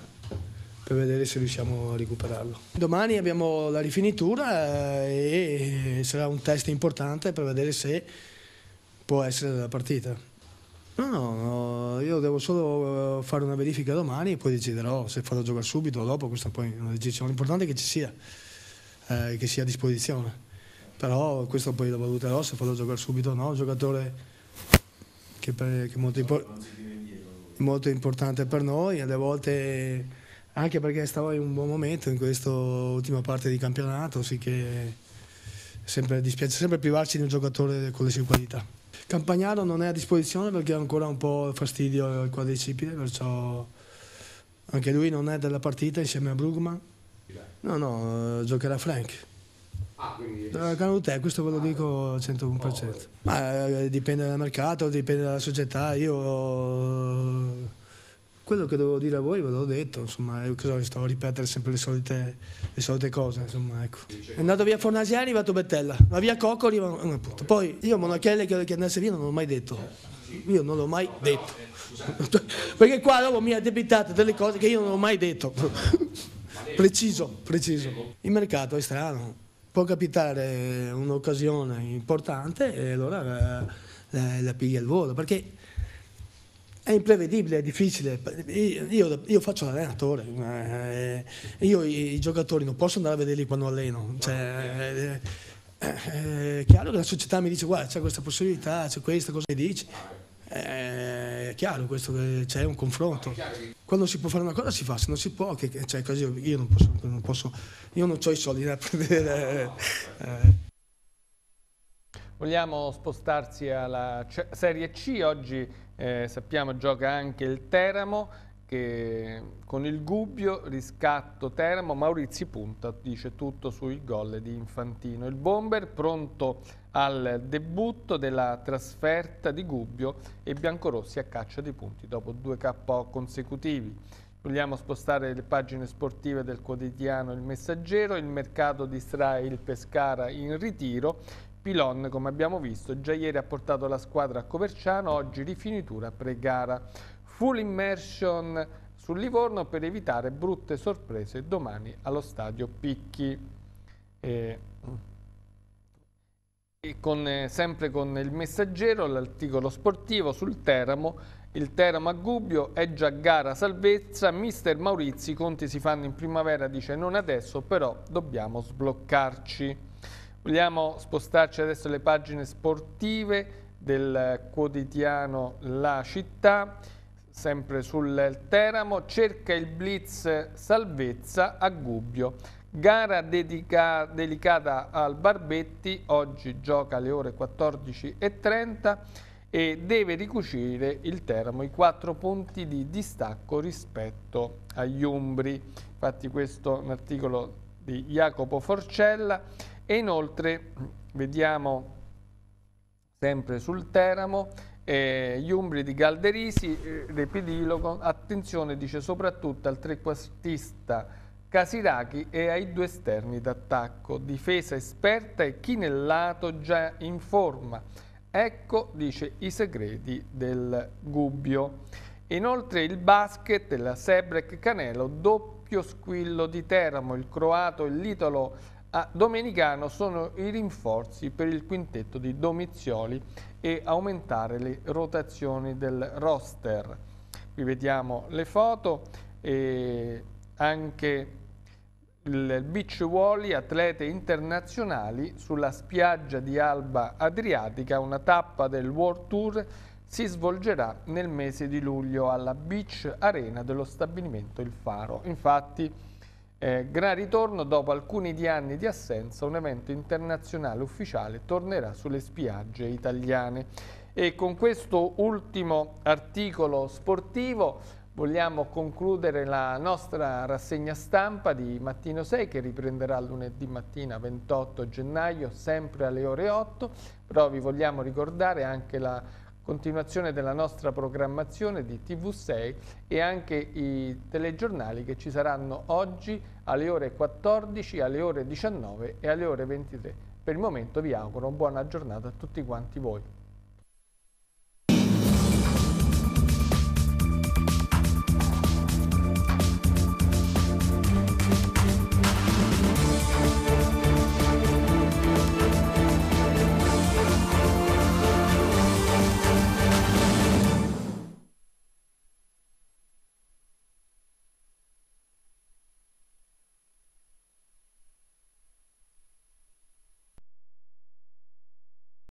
per vedere se riusciamo a recuperarlo. Domani abbiamo la rifinitura eh, e sarà un test importante per vedere se può essere la partita. No, no, no, io devo solo eh, fare una verifica domani e poi deciderò se farò giocare subito o dopo, questa poi è una decisione. L'importante è che ci sia, eh, che sia a disposizione. Però questo poi lo valuterò se farò giocare subito o no. Un giocatore che, per, che molto importante molto importante per noi, alle volte anche perché stavo in un buon momento in questa ultima parte di campionato, sì che sempre, dispiace sempre privarci di un giocatore con le sue qualità. Campagnaro non è a disposizione perché ha ancora un po' fastidio al quadricipite, perciò anche lui non è della partita insieme a Brugman. No, no, giocherà Frank. Ah, quindi... Eh, Canute, questo ve lo dico al 101%. Oh, Ma eh, dipende dal mercato, dipende dalla società. Io eh, quello che dovevo dire a voi ve l'ho detto, insomma, io cosa sto a ripetere sempre le solite, le solite cose, insomma, ecco. È andato via Fornasia è arrivato Bettella, ma via Coccoli, ma, eh, poi io Monachelle che, che andasse via non l'ho mai detto. Io non l'ho mai no, detto. Però, eh, <laughs> Perché qua dopo mi ha debitato delle cose che io non ho mai detto. preciso, preciso. Il mercato è strano può capitare un'occasione importante e allora eh, la, la piglia al volo, perché è imprevedibile, è difficile. Io, io faccio l'allenatore, eh, io i, i, giocatori non posso andare a vederli quando alleno. Cioè, eh, eh, è chiaro che la società mi dice guarda c'è questa possibilità, c'è questa, cosa che dici? è chiaro questo c'è cioè, un confronto quando si può fare una cosa si fa se non si può che, cioè, così io non posso, non posso io non ho i soldi da <laughs> prendere eh. Vogliamo spostarsi alla Serie C, oggi eh, sappiamo gioca anche il Teramo che con il Gubbio, riscatto Teramo, Maurizi punta, dice tutto sul gol di Infantino. Il bomber pronto al debutto della trasferta di Gubbio e Biancorossi a caccia di punti dopo due KO consecutivi. Vogliamo spostare le pagine sportive del quotidiano Il Messaggero, il mercato distrae il Pescara in ritiro, Pilon, come abbiamo visto, già ieri ha portato la squadra a Coverciano, oggi rifinitura pre-gara. Full immersion sul Livorno per evitare brutte sorprese domani allo stadio Picchi. E e con, eh, sempre con il messaggero, l'articolo sportivo sul Teramo, il Teramo a Gubbio è già gara salvezza, mister Maurizi, i conti si fanno in primavera, dice non adesso, però dobbiamo sbloccarci. Vogliamo spostarci adesso alle pagine sportive del quotidiano La Città, sempre sul Teramo, cerca il blitz salvezza a Gubbio. Gara dedica, delicata al Barbetti, oggi gioca alle ore 14.30 e deve ricucire il Teramo i quattro punti di distacco rispetto agli Umbri. Infatti questo è un articolo di Jacopo Forcella e inoltre vediamo sempre sul Teramo eh, gli Umbri di Galderisi, eh, Repidilogo, attenzione dice soprattutto al trequartista Casiraghi è ai due esterni d'attacco, difesa esperta e chinellato già in forma. Ecco, dice, i segreti del Gubbio. Inoltre il basket, la Sebrec Canelo, doppio squillo di Teramo, il croato e l'italo domenicano sono i rinforzi per il quintetto di Domizioli e aumentare le rotazioni del roster. Qui vediamo le foto e anche il beach volley atlete internazionali sulla spiaggia di Alba Adriatica, una tappa del World Tour si svolgerà nel mese di luglio alla Beach Arena dello stabilimento Il Faro. Infatti, eh, gran ritorno dopo alcuni di anni di assenza, un evento internazionale ufficiale tornerà sulle spiagge italiane. E con questo ultimo articolo sportivo vogliamo concludere la nostra rassegna stampa di Mattino 6 che riprenderà lunedì mattina 28 gennaio sempre alle ore 8, però vi vogliamo ricordare anche la continuazione della nostra programmazione di TV6 e anche i telegiornali che ci saranno oggi alle ore 14, alle ore 19 e alle ore 23. Per il momento vi auguro buona giornata a tutti quanti voi.